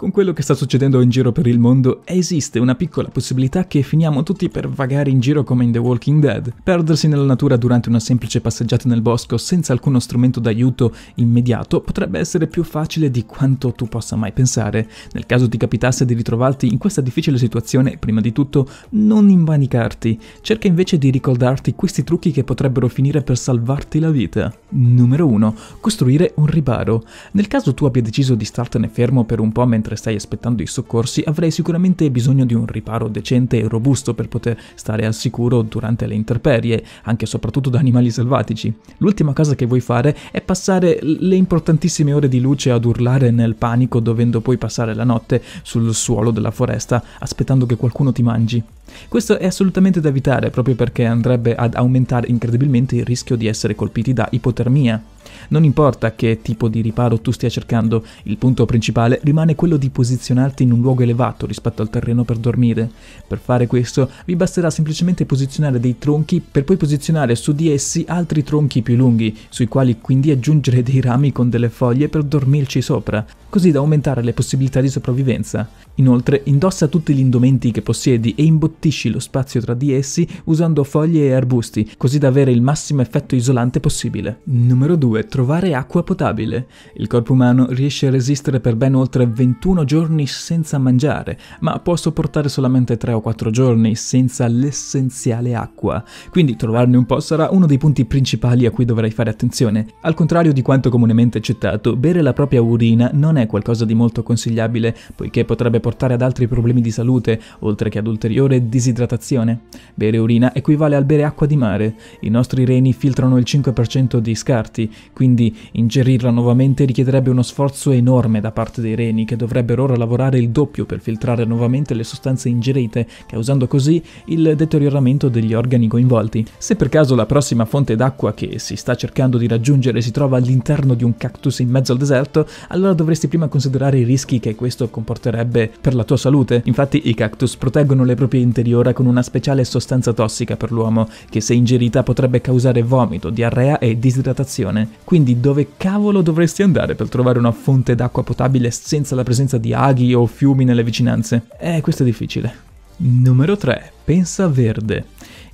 Con quello che sta succedendo in giro per il mondo, esiste una piccola possibilità che finiamo tutti per vagare in giro come in The Walking Dead, perdersi nella natura durante una semplice passeggiata nel bosco senza alcuno strumento d'aiuto immediato potrebbe essere più facile di quanto tu possa mai pensare. Nel caso ti capitasse di ritrovarti in questa difficile situazione, prima di tutto non invanicarti. cerca invece di ricordarti questi trucchi che potrebbero finire per salvarti la vita. Numero 1. Costruire un riparo. Nel caso tu abbia deciso di startene fermo per un po' mentre mentre stai aspettando i soccorsi avrai sicuramente bisogno di un riparo decente e robusto per poter stare al sicuro durante le interperie, anche e soprattutto da animali selvatici. L'ultima cosa che vuoi fare è passare le importantissime ore di luce ad urlare nel panico dovendo poi passare la notte sul suolo della foresta aspettando che qualcuno ti mangi. Questo è assolutamente da evitare proprio perché andrebbe ad aumentare incredibilmente il rischio di essere colpiti da ipotermia, non importa che tipo di riparo tu stia cercando, il punto principale rimane quello di posizionarti in un luogo elevato rispetto al terreno per dormire. Per fare questo vi basterà semplicemente posizionare dei tronchi per poi posizionare su di essi altri tronchi più lunghi, sui quali quindi aggiungere dei rami con delle foglie per dormirci sopra, così da aumentare le possibilità di sopravvivenza. Inoltre indossa tutti gli indumenti che possiedi e imbottisci lo spazio tra di essi usando foglie e arbusti, così da avere il massimo effetto isolante possibile. Numero 2. Trovare acqua potabile. Il corpo umano riesce a resistere per ben oltre 21 giorni senza mangiare, ma può sopportare solamente 3 o 4 giorni senza l'essenziale acqua, quindi trovarne un po' sarà uno dei punti principali a cui dovrai fare attenzione. Al contrario di quanto comunemente accettato, bere la propria urina non è qualcosa di molto consigliabile, poiché potrebbe portare portare ad altri problemi di salute, oltre che ad ulteriore disidratazione. Bere urina equivale al bere acqua di mare. I nostri reni filtrano il 5% di scarti, quindi ingerirla nuovamente richiederebbe uno sforzo enorme da parte dei reni, che dovrebbero ora lavorare il doppio per filtrare nuovamente le sostanze ingerite, causando così il deterioramento degli organi coinvolti. Se per caso la prossima fonte d'acqua che si sta cercando di raggiungere si trova all'interno di un cactus in mezzo al deserto, allora dovresti prima considerare i rischi che questo comporterebbe per la tua salute. Infatti i cactus proteggono le proprie interiora con una speciale sostanza tossica per l'uomo, che se ingerita potrebbe causare vomito, diarrea e disidratazione. Quindi dove cavolo dovresti andare per trovare una fonte d'acqua potabile senza la presenza di aghi o fiumi nelle vicinanze? Eh, questo è difficile. Numero 3. Pensa verde.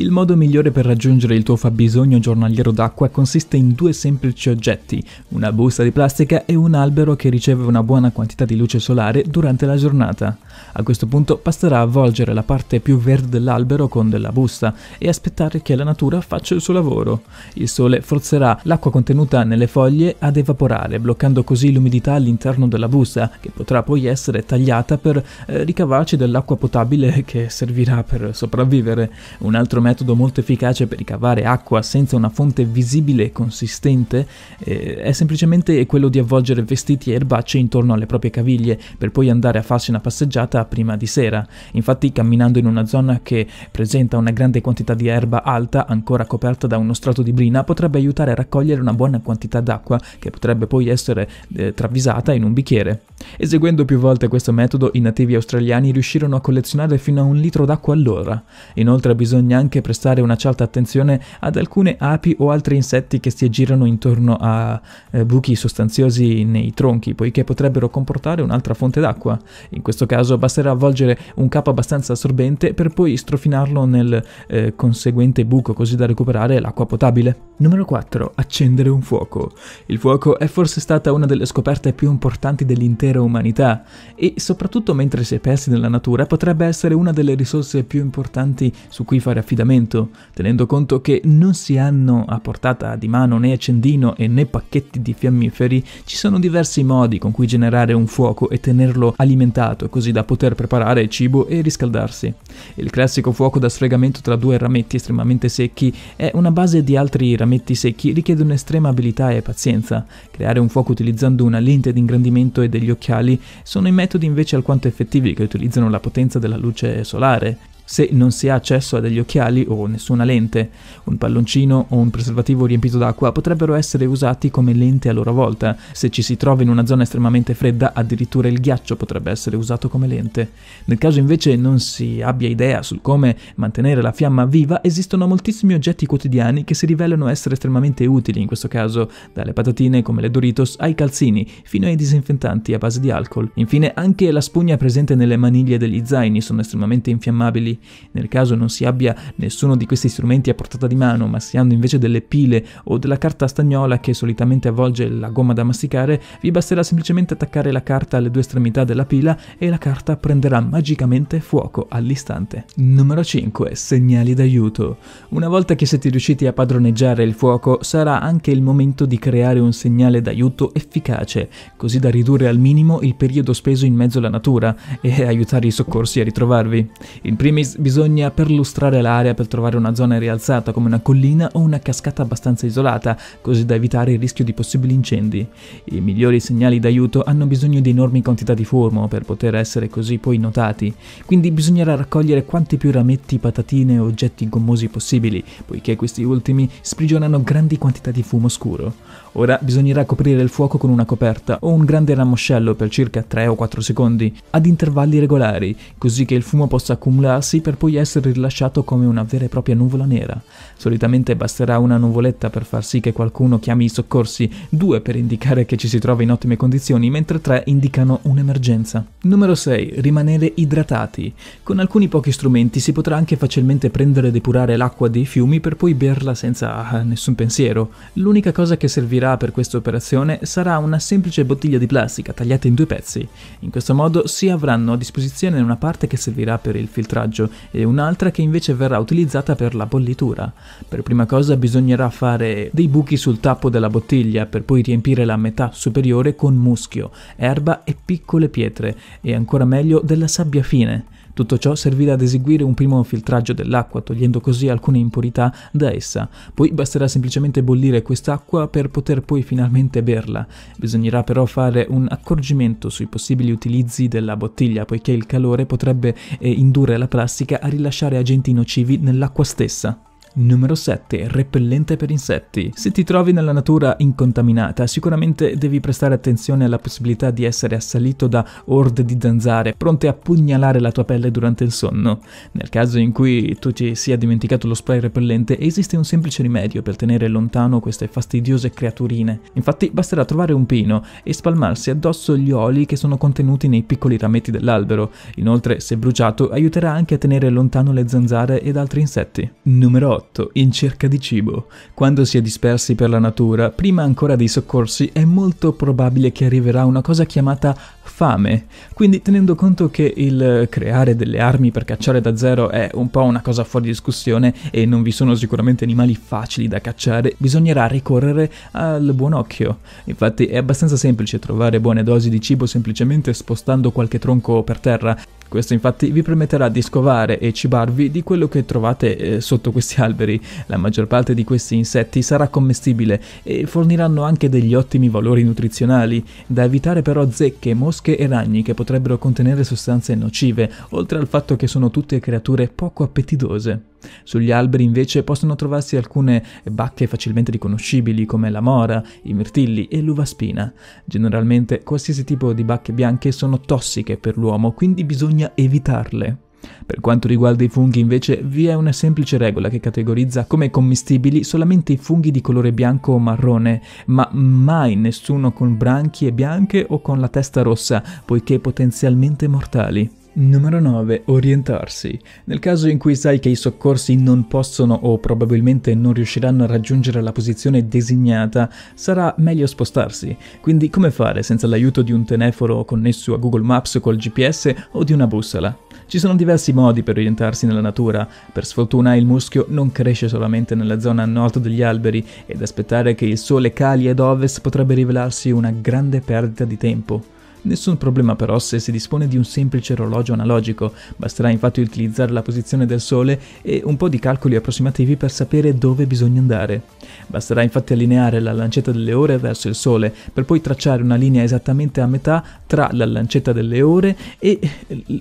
Il modo migliore per raggiungere il tuo fabbisogno giornaliero d'acqua consiste in due semplici oggetti, una busta di plastica e un albero che riceve una buona quantità di luce solare durante la giornata. A questo punto basterà avvolgere la parte più verde dell'albero con della busta e aspettare che la natura faccia il suo lavoro. Il sole forzerà l'acqua contenuta nelle foglie ad evaporare, bloccando così l'umidità all'interno della busta, che potrà poi essere tagliata per eh, ricavarci dell'acqua potabile che servirà per sopravvivere. Un altro metodo metodo molto efficace per ricavare acqua senza una fonte visibile e consistente eh, è semplicemente quello di avvolgere vestiti e erbacce intorno alle proprie caviglie per poi andare a farsi una passeggiata prima di sera. Infatti camminando in una zona che presenta una grande quantità di erba alta ancora coperta da uno strato di brina potrebbe aiutare a raccogliere una buona quantità d'acqua che potrebbe poi essere eh, travisata in un bicchiere. Eseguendo più volte questo metodo i nativi australiani riuscirono a collezionare fino a un litro d'acqua all'ora. Inoltre bisogna anche anche prestare una certa attenzione ad alcune api o altri insetti che si aggirano intorno a eh, buchi sostanziosi nei tronchi, poiché potrebbero comportare un'altra fonte d'acqua. In questo caso basterà avvolgere un capo abbastanza assorbente per poi strofinarlo nel eh, conseguente buco così da recuperare l'acqua potabile. Numero 4. Accendere un fuoco. Il fuoco è forse stata una delle scoperte più importanti dell'intera umanità e soprattutto mentre si è persi nella natura potrebbe essere una delle risorse più importanti su cui fare affidamento affidamento, tenendo conto che non si hanno a portata di mano né accendino e né pacchetti di fiammiferi, ci sono diversi modi con cui generare un fuoco e tenerlo alimentato così da poter preparare cibo e riscaldarsi. Il classico fuoco da sfregamento tra due rametti estremamente secchi è una base di altri rametti secchi richiede un'estrema abilità e pazienza. Creare un fuoco utilizzando una lente di ingrandimento e degli occhiali sono i metodi invece alquanto effettivi che utilizzano la potenza della luce solare se non si ha accesso a degli occhiali o nessuna lente. Un palloncino o un preservativo riempito d'acqua potrebbero essere usati come lente a loro volta. Se ci si trova in una zona estremamente fredda, addirittura il ghiaccio potrebbe essere usato come lente. Nel caso invece non si abbia idea sul come mantenere la fiamma viva, esistono moltissimi oggetti quotidiani che si rivelano essere estremamente utili in questo caso, dalle patatine come le Doritos ai calzini, fino ai disinfettanti a base di alcol. Infine, anche la spugna presente nelle maniglie degli zaini sono estremamente infiammabili nel caso non si abbia nessuno di questi strumenti a portata di mano, ma si hanno invece delle pile o della carta stagnola che solitamente avvolge la gomma da masticare, vi basterà semplicemente attaccare la carta alle due estremità della pila e la carta prenderà magicamente fuoco all'istante. Numero 5. Segnali d'aiuto. Una volta che siete riusciti a padroneggiare il fuoco, sarà anche il momento di creare un segnale d'aiuto efficace, così da ridurre al minimo il periodo speso in mezzo alla natura e aiutare i soccorsi a ritrovarvi. In primis bisogna perlustrare l'area per trovare una zona rialzata come una collina o una cascata abbastanza isolata, così da evitare il rischio di possibili incendi. I migliori segnali d'aiuto hanno bisogno di enormi quantità di fumo per poter essere così poi notati, quindi bisognerà raccogliere quanti più rametti, patatine e oggetti gommosi possibili, poiché questi ultimi sprigionano grandi quantità di fumo scuro. Ora bisognerà coprire il fuoco con una coperta o un grande ramoscello per circa 3 o 4 secondi, ad intervalli regolari, così che il fumo possa accumularsi formarsi per poi essere rilasciato come una vera e propria nuvola nera. Solitamente basterà una nuvoletta per far sì che qualcuno chiami i soccorsi, due per indicare che ci si trova in ottime condizioni, mentre tre indicano un'emergenza. Numero 6. Rimanere idratati. Con alcuni pochi strumenti si potrà anche facilmente prendere e depurare l'acqua dei fiumi per poi berla senza ah, nessun pensiero. L'unica cosa che servirà per questa operazione sarà una semplice bottiglia di plastica tagliata in due pezzi. In questo modo si avranno a disposizione una parte che servirà per il filtraggio montaggio e un'altra che invece verrà utilizzata per la bollitura. Per prima cosa bisognerà fare dei buchi sul tappo della bottiglia per poi riempire la metà superiore con muschio, erba e piccole pietre e ancora meglio della sabbia fine. Tutto ciò servirà ad eseguire un primo filtraggio dell'acqua, togliendo così alcune impurità da essa. Poi basterà semplicemente bollire quest'acqua per poter poi finalmente berla. Bisognerà però fare un accorgimento sui possibili utilizzi della bottiglia, poiché il calore potrebbe eh, indurre la plastica a rilasciare agenti nocivi nell'acqua stessa. Numero 7. Repellente per insetti. Se ti trovi nella natura incontaminata, sicuramente devi prestare attenzione alla possibilità di essere assalito da orde di zanzare pronte a pugnalare la tua pelle durante il sonno. Nel caso in cui tu ci sia dimenticato lo spray repellente, esiste un semplice rimedio per tenere lontano queste fastidiose creaturine. Infatti basterà trovare un pino e spalmarsi addosso gli oli che sono contenuti nei piccoli rametti dell'albero. Inoltre, se bruciato, aiuterà anche a tenere lontano le zanzare ed altri insetti. Numero 8 salotto, in cerca di cibo. Quando si è dispersi per la natura, prima ancora dei soccorsi, è molto probabile che arriverà una cosa chiamata fame. Quindi tenendo conto che il creare delle armi per cacciare da zero è un po' una cosa fuori discussione e non vi sono sicuramente animali facili da cacciare, bisognerà ricorrere al buon occhio. Infatti è abbastanza semplice trovare buone dosi di cibo semplicemente spostando qualche tronco per terra questo infatti vi permetterà di scovare e cibarvi di quello che trovate eh, sotto questi alberi. La maggior parte di questi insetti sarà commestibile e forniranno anche degli ottimi valori nutrizionali, da evitare però zecche, mosche e ragni che potrebbero contenere sostanze nocive, oltre al fatto che sono tutte creature poco appetitose. Sugli alberi invece possono trovarsi alcune bacche facilmente riconoscibili come la mora, i mirtilli e l'uva spina. Generalmente qualsiasi tipo di bacche bianche sono tossiche per l'uomo, quindi bisogna evitarle. Per quanto riguarda i funghi invece vi è una semplice regola che categorizza come commestibili solamente i funghi di colore bianco o marrone, ma mai nessuno con branchie bianche o con la testa rossa, poiché potenzialmente mortali. Numero 9. Orientarsi. Nel caso in cui sai che i soccorsi non possono o probabilmente non riusciranno a raggiungere la posizione designata, sarà meglio spostarsi. Quindi come fare senza l'aiuto di un telefono connesso a Google Maps col GPS o di una bussola? Ci sono diversi modi per orientarsi nella natura. Per sfortuna il muschio non cresce solamente nella zona nord degli alberi ed aspettare che il sole cali ad ovest potrebbe rivelarsi una grande perdita di tempo. Nessun problema però se si dispone di un semplice orologio analogico, basterà infatti utilizzare la posizione del sole e un po' di calcoli approssimativi per sapere dove bisogna andare. Basterà infatti allineare la lancetta delle ore verso il sole, per poi tracciare una linea esattamente a metà tra la lancetta delle ore e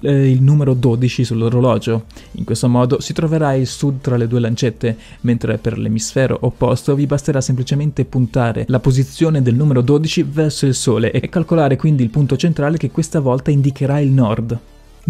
eh, il numero 12 sull'orologio. In questo modo si troverà il sud tra le due lancette, mentre per l'emisfero opposto vi basterà semplicemente puntare la posizione del numero 12 verso il sole e calcolare quindi il punto punto centrale che questa volta indicherà il nord,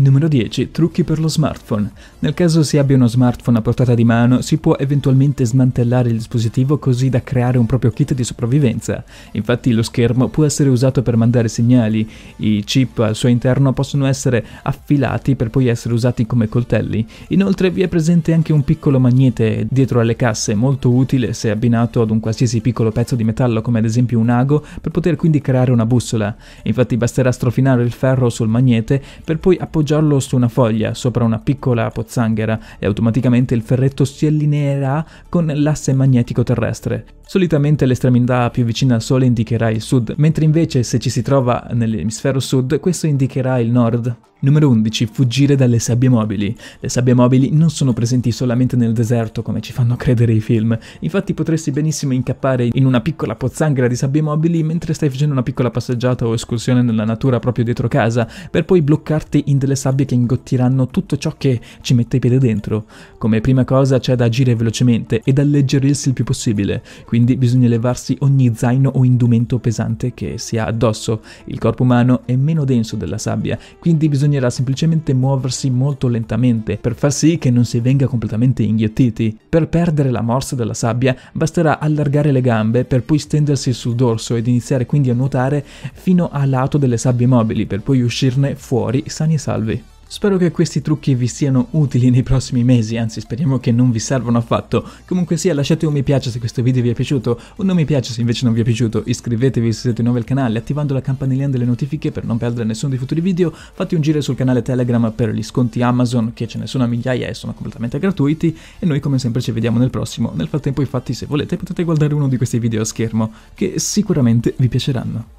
Numero 10. Trucchi per lo smartphone. Nel caso si abbia uno smartphone a portata di mano, si può eventualmente smantellare il dispositivo così da creare un proprio kit di sopravvivenza. Infatti lo schermo può essere usato per mandare segnali, i chip al suo interno possono essere affilati per poi essere usati come coltelli. Inoltre vi è presente anche un piccolo magnete dietro alle casse, molto utile se abbinato ad un qualsiasi piccolo pezzo di metallo come ad esempio un ago, per poter quindi creare una bussola. Infatti basterà strofinare il ferro sul magnete per poi appoggiare appoggiarlo su una foglia sopra una piccola pozzanghera e automaticamente il ferretto si allineerà con l'asse magnetico terrestre. Solitamente l'estremità più vicina al Sole indicherà il sud, mentre invece se ci si trova nell'emisfero sud questo indicherà il nord. Numero 11. Fuggire dalle sabbie mobili. Le sabbie mobili non sono presenti solamente nel deserto come ci fanno credere i film, infatti potresti benissimo incappare in una piccola pozzanghera di sabbie mobili mentre stai facendo una piccola passeggiata o escursione nella natura proprio dietro casa, per poi bloccarti in delle sabbie che ingottiranno tutto ciò che ci mette i piedi dentro. Come prima cosa c'è da agire velocemente ed alleggerirsi il più possibile, quindi bisogna levarsi ogni zaino o indumento pesante che si ha addosso. Il corpo umano è meno denso della sabbia, quindi bisogna bisognerà semplicemente muoversi molto lentamente per far sì che non si venga completamente inghiottiti. Per perdere la morsa della sabbia basterà allargare le gambe per poi stendersi sul dorso ed iniziare quindi a nuotare fino a lato delle sabbie mobili per poi uscirne fuori sani e salvi. Spero che questi trucchi vi siano utili nei prossimi mesi, anzi speriamo che non vi servano affatto. Comunque sia, lasciate un mi piace se questo video vi è piaciuto, un non mi piace se invece non vi è piaciuto, iscrivetevi se siete nuovi al canale, attivando la campanellina delle notifiche per non perdere nessuno dei futuri video, fate un giro sul canale Telegram per gli sconti Amazon, che ce ne sono a migliaia e sono completamente gratuiti, e noi come sempre ci vediamo nel prossimo. Nel frattempo infatti se volete potete guardare uno di questi video a schermo, che sicuramente vi piaceranno.